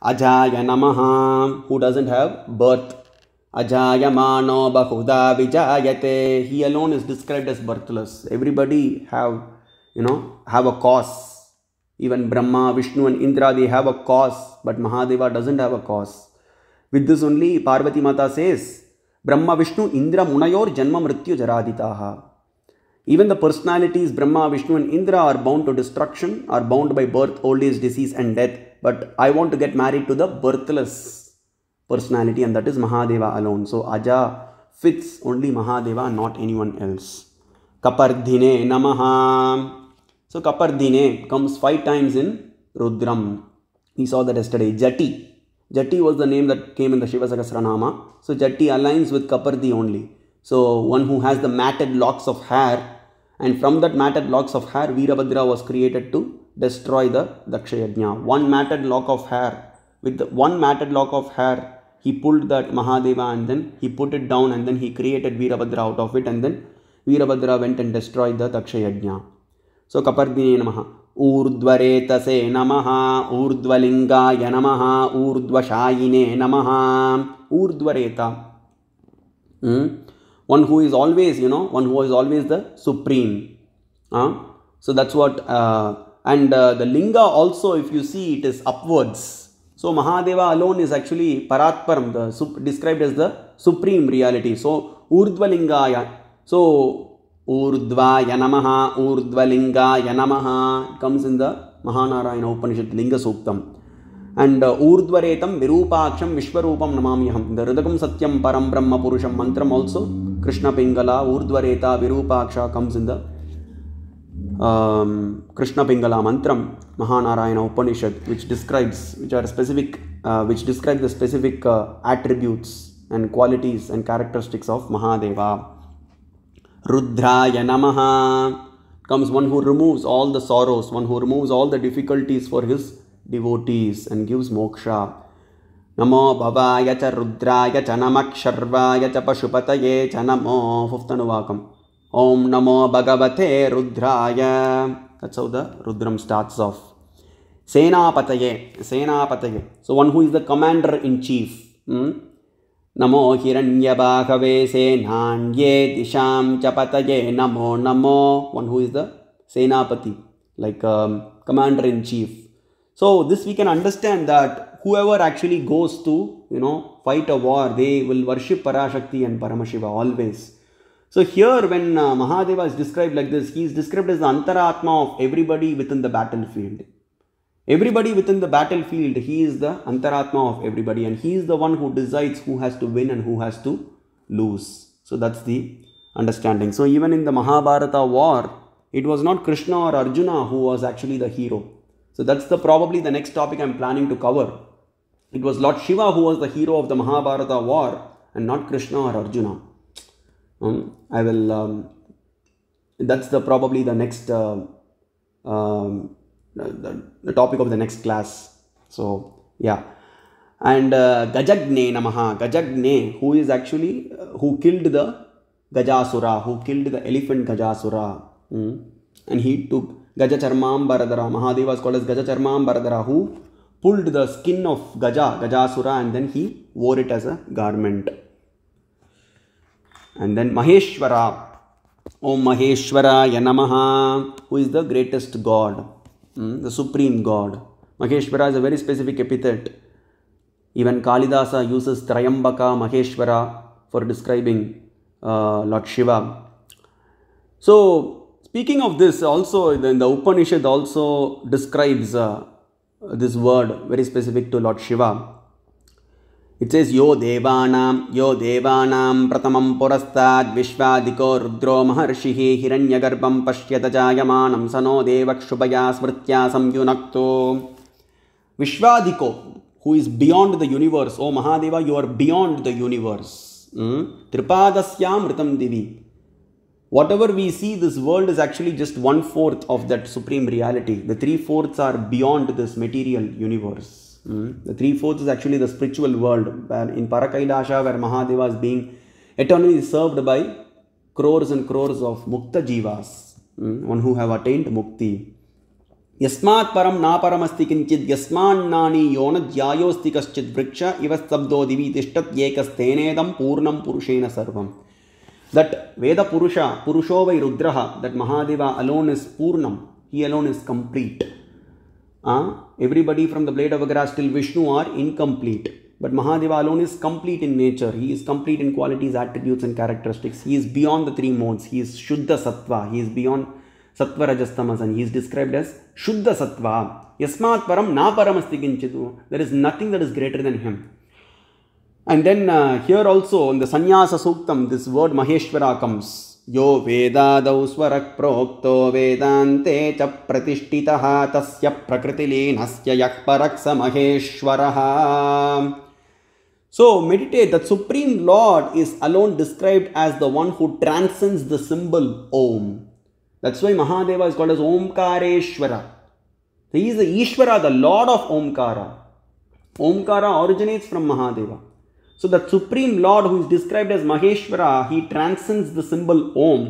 Ajaya Namaha, who doesn't have birth. Ajayamano Bahuda Vijayate. He alone is described as birthless. Everybody have, you know, have a cause. Even Brahma, Vishnu, and Indra, they have a cause, but Mahadeva doesn't have a cause. With this only, Parvati Mata says, Brahma, Vishnu, Indra, Munayor, Janma, Mrityu, Jaraditaha. Even the personalities Brahma, Vishnu, and Indra are bound to destruction, are bound by birth, old age, disease, and death but I want to get married to the birthless personality and that is Mahadeva alone. So Aja fits only Mahadeva, not anyone else. Kapardhine Namaha. So Kapardhine comes five times in Rudram. We saw that yesterday. Jati. Jati was the name that came in the Shiva Sahasranama. So Jati aligns with Kapardhi only. So one who has the matted locks of hair and from that matted locks of hair Virabhadra was created to destroy the Dakshayajna. One matted lock of hair, with one matted lock of hair, he pulled that Mahadeva and then he put it down and then he created Virabhadra out of it and then Virabhadra went and destroyed the Dakshayajna. So Kapardini Namaha. ऊर्ध्वरेतसे नमः ऊर्ध्वलिङ्गाय नमः ऊर्ध्वशायिने नमः ऊर्ध्वरेता one who is always you know one who is always the supreme uh, so that's what uh, and uh, the linga also if you see it is upwards so mahadeva alone is actually paratparam described as the supreme reality so urdvalingaya so urdvaya namaha urdvalingaya namaha it comes in the mahanarayana upanishad linga sukta. and uh, urdvaretam virupaksham vishwarupam namamyaham the ridakam satyam param brahma purusham mantram also krishna pingala urdvareta virupaksha comes in the Krishnapingala Mantram, Mahanarayana Upanishad, which describes, which are specific, uh, which describe the specific uh, attributes and qualities and characteristics of Mahadeva. Rudraya Namaha comes one who removes all the sorrows, one who removes all the difficulties for his devotees and gives moksha. नमो भवाय च रुद्राय च नमक्षर्वाय च पशुपतये च नमो फुफ्तनुवाकम् ओम नमो भगवते रुद्राय द रुद्रम स्टार्ट्स ऑफ सेनापत सेनापत so one who is the commander in chief नमो हिण्य बाघवे सेनाण्ये दिशा च पतये नमो नमो वन हू इज द सेनापति like commander in chief so this we can understand that whoever actually goes to you know fight a war they will worship Parashakti and Paramashiva always So here when uh, Mahadeva is described like this, he is described as the Antaratma of everybody within the battlefield. Everybody within the battlefield, he is the Antaratma of everybody and he is the one who decides who has to win and who has to lose. So that's the understanding. So even in the Mahabharata war, it was not Krishna or Arjuna who was actually the hero. So that's the probably the next topic I'm planning to cover. It was Lord Shiva who was the hero of the Mahabharata war and not Krishna or Arjuna um, I will um, that's the probably the next uh, um, the, the, topic of the next class so yeah and uh, gajagne namaha gajagne who is actually uh, who killed the gajasura who killed the elephant gajasura mm, and he took gajacharmam baradara mahadeva is called as gajacharmam baradara who pulled the skin of gaja gajasura and then he wore it as a garment and then Maheshwara. Om Maheshwara Namaha, who is the greatest God, hmm, the supreme God. Maheshwara is a very specific epithet. Even Kalidasa uses Trayambaka Maheshwara for describing uh, Lord Shiva. So, speaking of this, also then the Upanishad also describes uh, this word very specific to Lord Shiva. It is यो देवानाम यो देवानाम प्रथमं विश्वादिको रुद्रो महर्षिः हिरण्यगर्भं पश्यत जायमानं सनो देवक्षुभया स्मृत्या संयुनक्तो विश्वादिको who is beyond the universe O Mahadeva you are beyond the universe त्रिपादस्यां ऋतं दिवि ever we see this world is actually just one fourth of that supreme reality the three fourth are beyond this material universe Mm-hmm. The three fourths is actually the spiritual world. Where in Parakailasha, where Mahadeva is being eternally served by crores and crores of Mukta Jivas, mm-hmm, one who have attained Mukti. Yasmat param na paramasti kinchit yasman nani yona jayosti kaschit vriksha iva sabdo divi tishtat yekas tenedam purnam purushena sarvam. That Veda Purusha, Purushovai Rudraha, that Mahadeva alone is purnam, he alone is complete. Uh, everybody from the blade of a grass till Vishnu are incomplete. But Mahadeva alone is complete in nature. He is complete in qualities, attributes, and characteristics. He is beyond the three modes. He is Shuddha Sattva. He is beyond Sattva Rajasthamas, and he is described as Shuddha Sattva. Yasmat Param Na Paramasti Kinchitu. There is nothing that is greater than him. And then uh, here also in the Sanyasa Suktam, this word Maheshwara comes. यो वेदादौ स्वरक् प्रोक्तो वेदान्ते च प्रतिष्ठितः तस्य प्रकृतिलीनस्य यः परक् so meditate the supreme lord is alone described as the one who transcends the symbol Om that's why Mahadeva is called as Omkareshwara ईश्वर the lord of Omkara Omkara originates from Mahadeva So the Supreme Lord who is described as Maheshwara, he transcends the symbol Om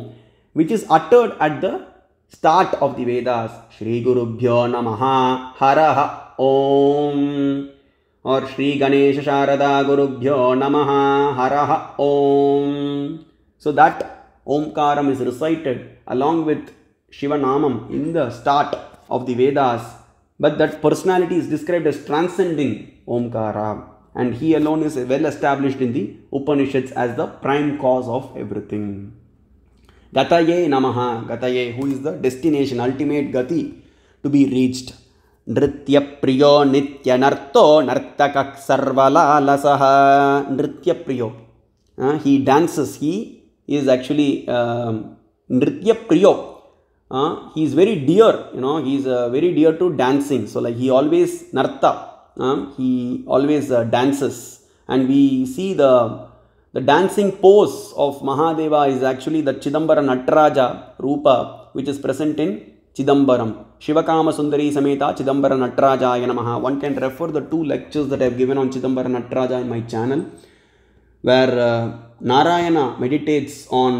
which is uttered at the start of the Vedas. Shri Guru Bhyo Namaha Haraha Om or Shri Ganesha Sharada Guru Bhyo Namaha Haraha Om. So that Omkaram is recited along with Shivanamam in the start of the Vedas but that personality is described as transcending Omkaram and he alone is well established in the Upanishads as the prime cause of everything. Gataye Namaha, Gataye, who is the destination, ultimate Gati to be reached. Nritya nitya ka नित्यनर्तो नर्तकः Nritya नृत्यप्रियो uh, He dances. He is actually um, Nritya Priyo. Uh, he is very dear, you know, he is uh, very dear to dancing. So, like, he always Narta, um, he always uh, dances and we see the the dancing pose of Mahadeva is actually the Chidambaram Nataraja Rupa which is present in Chidambaram. Shivakama Sundari Sameta Chidambaram Nataraja Namaha. One can refer the two lectures that I have given on Chidambaram Nataraja in my channel where uh, Narayana meditates on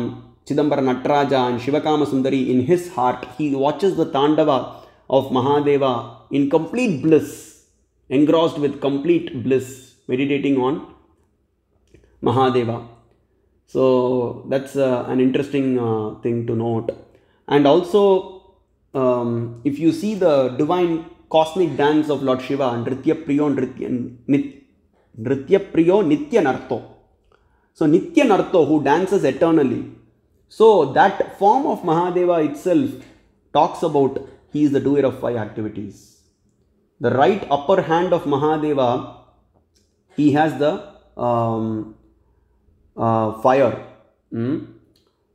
Chidambaram Nataraja and Shivakama Sundari in his heart. He watches the Tandava of Mahadeva in complete bliss engrossed with complete bliss, meditating on Mahadeva. So that's uh, an interesting uh, thing to note. And also, um, if you see the divine cosmic dance of Lord Shiva, Nritya Priyo Nritya, Priyo Nitya Nartho. So Nitya Nartho, who dances eternally. So that form of Mahadeva itself talks about he is the doer of five activities the right upper hand of Mahadeva, he has the um, uh, fire. Mm?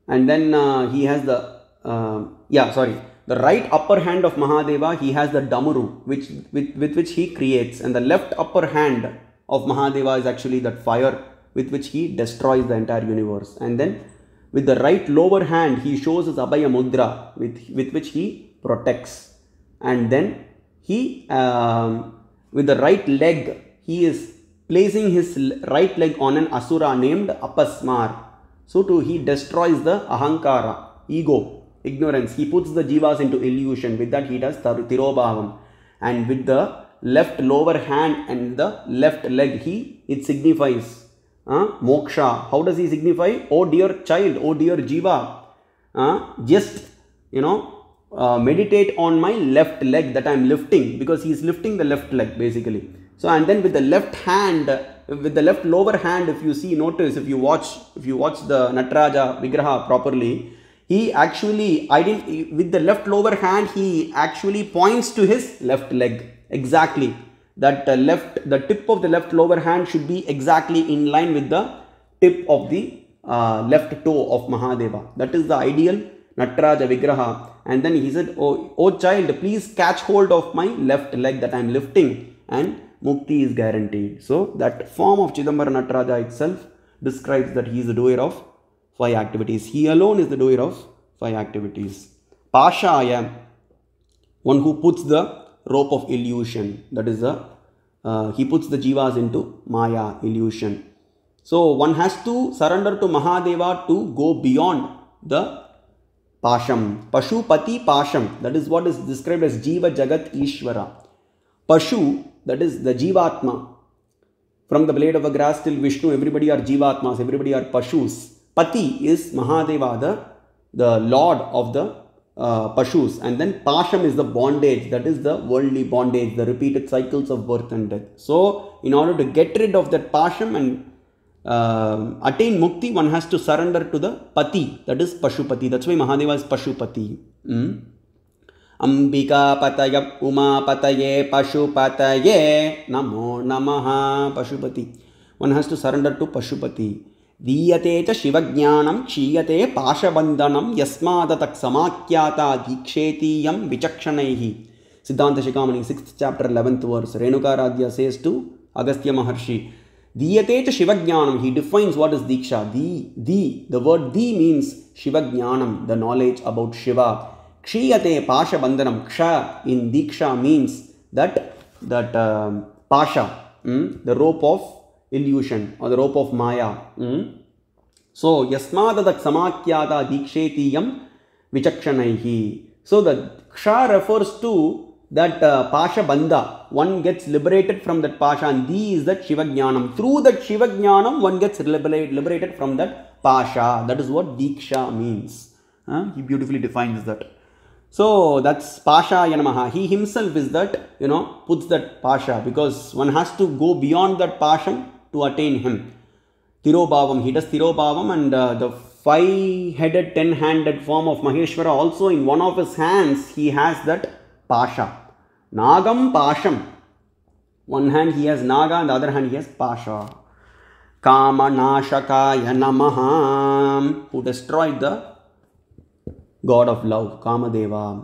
And then uh, he has the, uh, yeah, sorry, the right upper hand of Mahadeva, he has the Damuru, which, with, with which he creates. And the left upper hand of Mahadeva is actually that fire with which he destroys the entire universe. And then with the right lower hand, he shows his Abhaya Mudra, with, with which he protects. And then he um, with the right leg he is placing his right leg on an asura named apasmar so too he destroys the ahankara ego ignorance he puts the jivas into illusion with that he does tirobhavam and with the left lower hand and the left leg he it signifies uh, moksha how does he signify oh dear child oh dear jiva uh, just you know uh, meditate on my left leg that I'm lifting because he's lifting the left leg basically. So and then with the left hand, with the left lower hand, if you see, notice if you watch, if you watch the Nataraja Vigraha properly, he actually, I didn't, with the left lower hand, he actually points to his left leg exactly. That uh, left, the tip of the left lower hand should be exactly in line with the tip of the uh, left toe of Mahadeva. That is the ideal Nataraja Vigraha. And then he said, oh, oh child, please catch hold of my left leg that I am lifting and Mukti is guaranteed. So that form of Chidambara Nataraja itself describes that he is the doer of five activities. He alone is the doer of five activities. Pashaya, one who puts the rope of illusion, that is the, uh, he puts the jivas into maya, illusion. So one has to surrender to Mahadeva to go beyond the Pasham. pashu pati Pasham. That is what is described as Jiva Jagat Ishvara. Pashu, that is the Jivatma. From the blade of a grass till Vishnu, everybody are Jivatmas, everybody are Pashus. Pati is Mahadeva, the, the lord of the uh, Pashus. And then Pasham is the bondage, that is the worldly bondage, the repeated cycles of birth and death. So, in order to get rid of that Pasham and uh, attain mukti, one has to surrender to the pati, that is Pashupati. That's why Mahadeva is Pashupati. Mm? अम्बिकापतय उमापतये पशुपतये नमो नमः Pashupati one has to surrender to Pashupati दीयते च शिवज्ञानं क्षीयते पाशबन्धनं यस्मादतक् समाख्याता दीक्षेतीयं विचक्षणैः Siddhanta Shikhamani sixth chapter eleventh verse Renukaradhya says Diyatecha Shivajnanam, he defines what is Diksha. Di, di, the word di means Shivajnanam, the knowledge about Shiva. Kshiyate Pasha Bandhanam, Ksha in Diksha means that, that uh, um, Pasha, mm, the rope of illusion or the rope of Maya. Mm. So, Yasmadadak Samakyata Dikshetiyam Vichakshanaihi. So, the Ksha refers to that uh, Pasha Bandha, one gets liberated from that pasha and he is the Shivajnanam. Through that Shivajnanam, one gets liberated from that pasha. That is what Diksha means. He beautifully defines that. So that's Pasha Yanamaha. He himself is that, you know, puts that Pasha because one has to go beyond that pasha to attain him. Tirobhavam, he does Tirobhavam and uh, the five headed, ten handed form of Maheshwara also in one of his hands he has that Pasha. Nagam Pasham. One hand he has Naga and the other hand he has Pasha. Kamanashakaya Namaha, who destroyed the god of love, Kama Deva.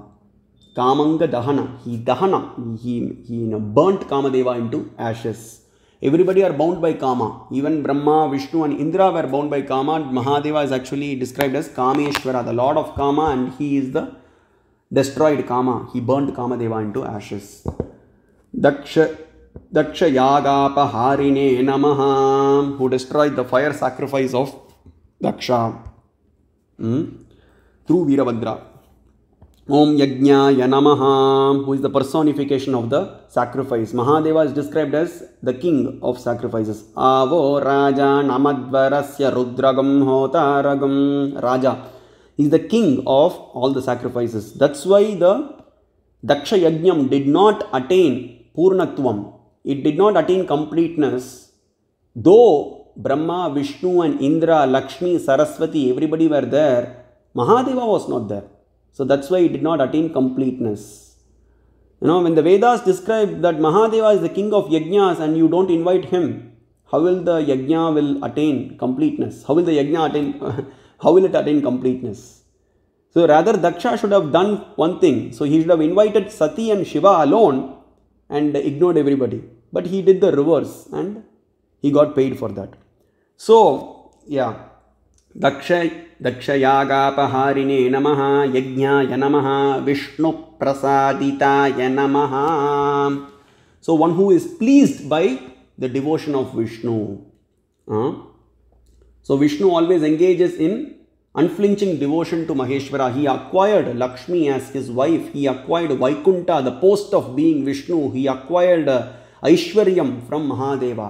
Kamanga Dahana, he Dahana, he, he you Kama Deva into ashes. Everybody are bound by Kama. Even Brahma, Vishnu and Indra were bound by Kama. Mahadeva is actually described as Kameshwara, the lord of Kama and he is the destroyed Kama. He burned Kamadeva into ashes. Daksha Daksha Dakshayagapaharine Namaha, who destroyed the fire sacrifice of Daksha hmm? through Virabhadra. Om Yajnaya Namaha, who is the personification of the sacrifice. Mahadeva is described as the king of sacrifices. Avo Raja Namadvarasya Rudragam Hotaragam Raja is the king of all the sacrifices. That's why the Daksha Yajnam did not attain Purnatvam. It did not attain completeness. Though Brahma, Vishnu and Indra, Lakshmi, Saraswati, everybody were there, Mahadeva was not there. So that's why it did not attain completeness. You know, when the Vedas describe that Mahadeva is the king of yajnas and you don't invite him, how will the yajna will attain completeness? How will the yajna attain? How will it attain completeness? So rather Daksha should have done one thing. So he should have invited Sati and Shiva alone and ignored everybody. But he did the reverse and he got paid for that. So yeah, Daksha दक्षयागापहारिणे नमः यज्ञाय नमः विष्णुप्रसादिताय So one who is pleased by the devotion of Vishnu, of Vishnu so Vishnu always engages in unflinching devotion to Maheshwara. He acquired Lakshmi as his wife. He acquired Vaikunta, the post of being Vishnu. He acquired uh, Aishwaryam from Mahadeva.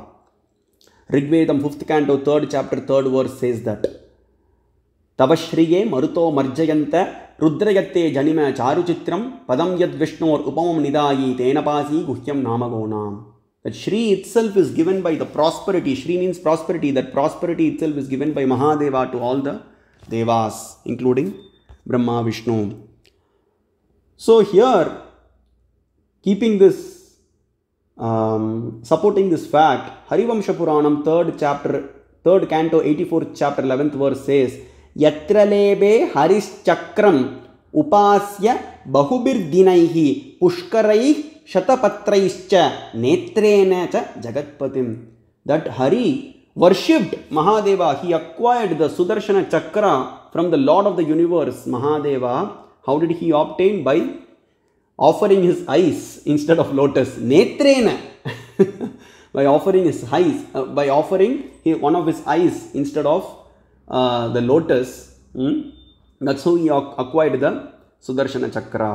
Rigvedam 5th canto 3rd chapter 3rd verse says that तवश्रिये मरुतो मर्जयन्त रुद्रयत्ते जनिम चारुचित्रं पदं यद्विष्णोर् उपमं निदायि तेन Pasi गुह्यं नामगोणाम् that Shri itself is given by the prosperity. Shri means prosperity. That prosperity itself is given by Mahadeva to all the Devas, including Brahma, Vishnu. So here, keeping this, um, supporting this fact, Harivamsha Puranam, third chapter, third canto, 84th chapter, 11th verse says, Yatra lebe upasya bahubir dinaihi पुष्करैः शतपत्र नेत्रेण च जगत्पति that हरी वर्षिप्ड महादेव हि acquired the Sudarshan Chakra from the lord of the universe Mahadev how did he obtain by offering his eyes instead of lotus नेत्रेण by offering his eyes by offering one of his eyes instead of the lotus that's who he acquired the Sudarshan Chakra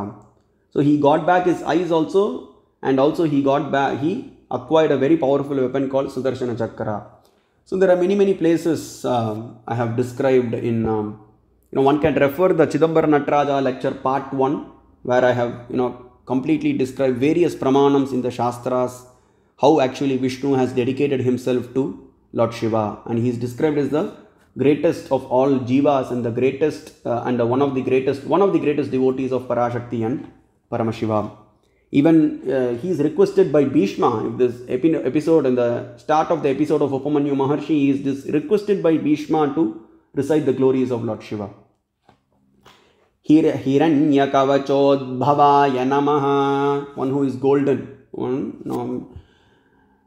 So he got back his eyes also and also he got back, he acquired a very powerful weapon called Sudarshana Chakra. So there are many many places um, I have described in, um, you know one can refer the Chidambaram Nataraja lecture part 1 where I have you know completely described various pramanams in the Shastras, how actually Vishnu has dedicated himself to Lord Shiva and he is described as the greatest of all jivas and the greatest uh, and one of the greatest one of the greatest devotees of parashakti and Paramashiva. Even uh, he is requested by Bhishma, in this epi- episode and the start of the episode of Upamanyu Maharshi is this requested by Bhishma to recite the glories of Lord Shiva. Hiranyakavachodbhavaya namaha, one who is golden. One, no,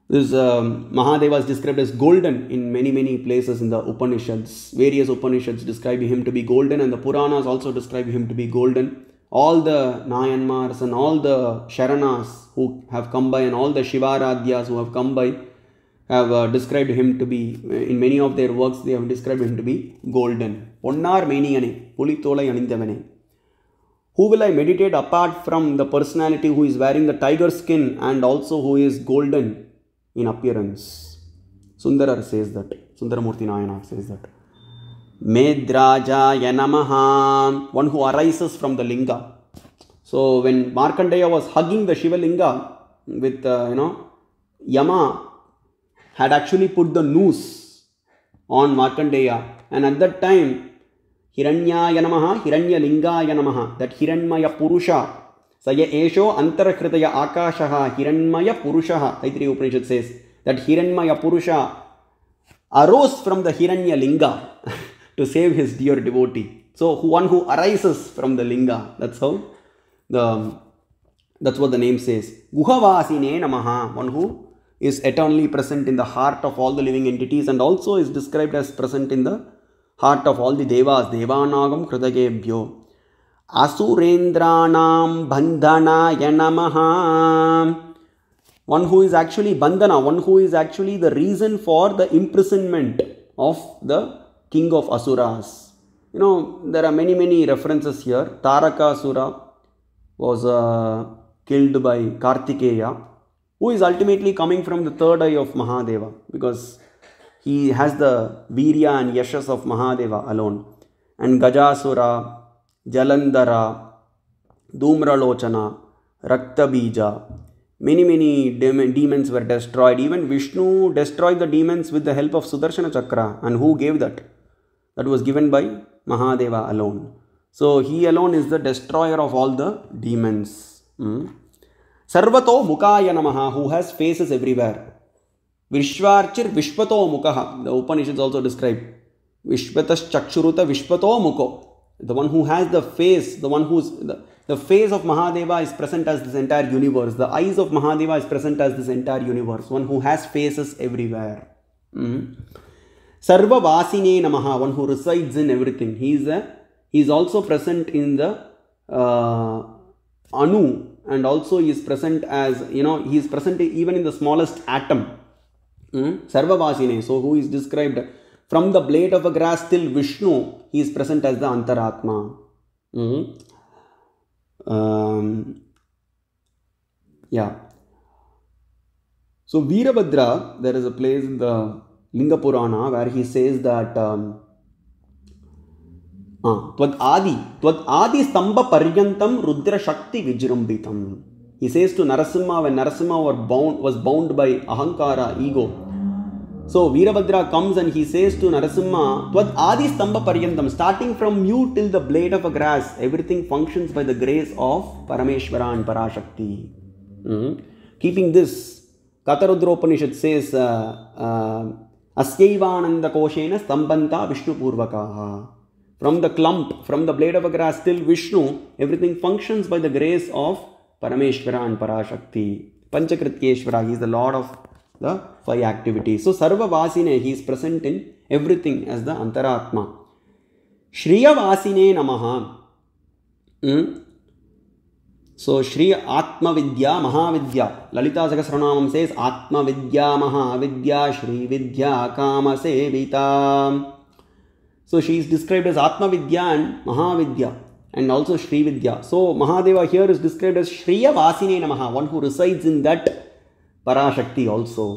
this um, Mahadeva is described as golden in many, many places in the Upanishads. Various Upanishads describe him to be golden, and the Puranas also describe him to be golden all the Nayanmars and all the Sharanas who have come by and all the Shivaradhyas who have come by have uh, described him to be, uh, in many of their works, they have described him to be golden. Ponnar Meniyane, Pulitholai Anindavane. Who will I meditate apart from the personality who is wearing the tiger skin and also who is golden in appearance? Sundarar says that. Sundaramurti Nayanar says that. Medrajaya Namaha, one who arises from the linga. So when Markandeya was hugging the Shiva linga with, uh, you know, Yama had actually put the noose on Markandeya. And at that time, Hiranyaya Namaha, Hiranya Lingaya Namaha, that Hiranmaya Purusha, Saya Esho Antarakritaya Akashaha, Hiranmaya Purushaha, Taitri Upanishad says, that Hiranmaya Purusha arose from the Hiranya Linga to save his dear devotee. So one who arises from the linga. That's how the that's what the name says. Guhavasine namaha. One who is eternally present in the heart of all the living entities and also is described as present in the heart of all the devas. Devanagam hridagebhyo. Asurendranam bandhana namaha one who is actually bandhana, one who is actually the reason for the imprisonment of the king of Asuras. You know, there are many, many references here. Taraka Asura was uh, killed by Kartikeya, who is ultimately coming from the third eye of Mahadeva because he has the Virya and Yashas of Mahadeva alone. And Gajasura, Jalandhara, Dhumralochana, Raktabija, many many demons were destroyed even vishnu destroyed the demons with the help of sudarshana chakra and who gave that that was given by Mahadeva alone. So he alone is the destroyer of all the demons. Hmm? Sarvato Mukaya Namaha, who has faces everywhere. Vishwarchir Vishpato Mukaha, the Upanishads also describe. Vishvatas Chakshuruta Vishpato Muko, the one who has the face, the one who's the, the face of Mahadeva is present as this entire universe. The eyes of Mahadeva is present as this entire universe. One who has faces everywhere. hmm Sarva Vasine Namaha, one who resides in everything. He is, a, he is also present in the uh, Anu and also he is present as, you know, he is present even in the smallest atom. Mm? Sarva Vasine, so who is described from the blade of a grass till Vishnu, he is present as the Antaratma. Mm? Um, yeah. So Veerabhadra, there is a place in the Linga Purana where he says that um, त्वद् आदि त्वद् आदि स्तंभ पर्यंतम रुद्र शक्ति he says to narasimha when narasimha was bound by ahankara ego so virabhadra comes and he says to narasimha tvad adi stamba paryantam starting from you till the blade of a grass everything functions by the grace of parameshwara parashakti hmm? keeping this katarudraupanishad says uh, uh, अस्वानंदकोशेन स्तंभंता विष्णुपूर्वका from the clump from the blade of a grass still Vishnu everything functions by the grace of Parameshwara and Parashakti Panchakriteshwara he is the lord of the five activity so सर्ववासिने he is present in everything as the अंतरात्मा श्रियवासिने नमः सो श्री आत्मविद्या महाविद्या ललिता सहस्रनाम से आत्मविद्या महाविद्या श्री विद्या काम सेविता so she is described as Atmavidya and Mahavidya and also Shri Vidya so Mahadev here is described as श्रेयवासिने नम one who resides in that Parashakti also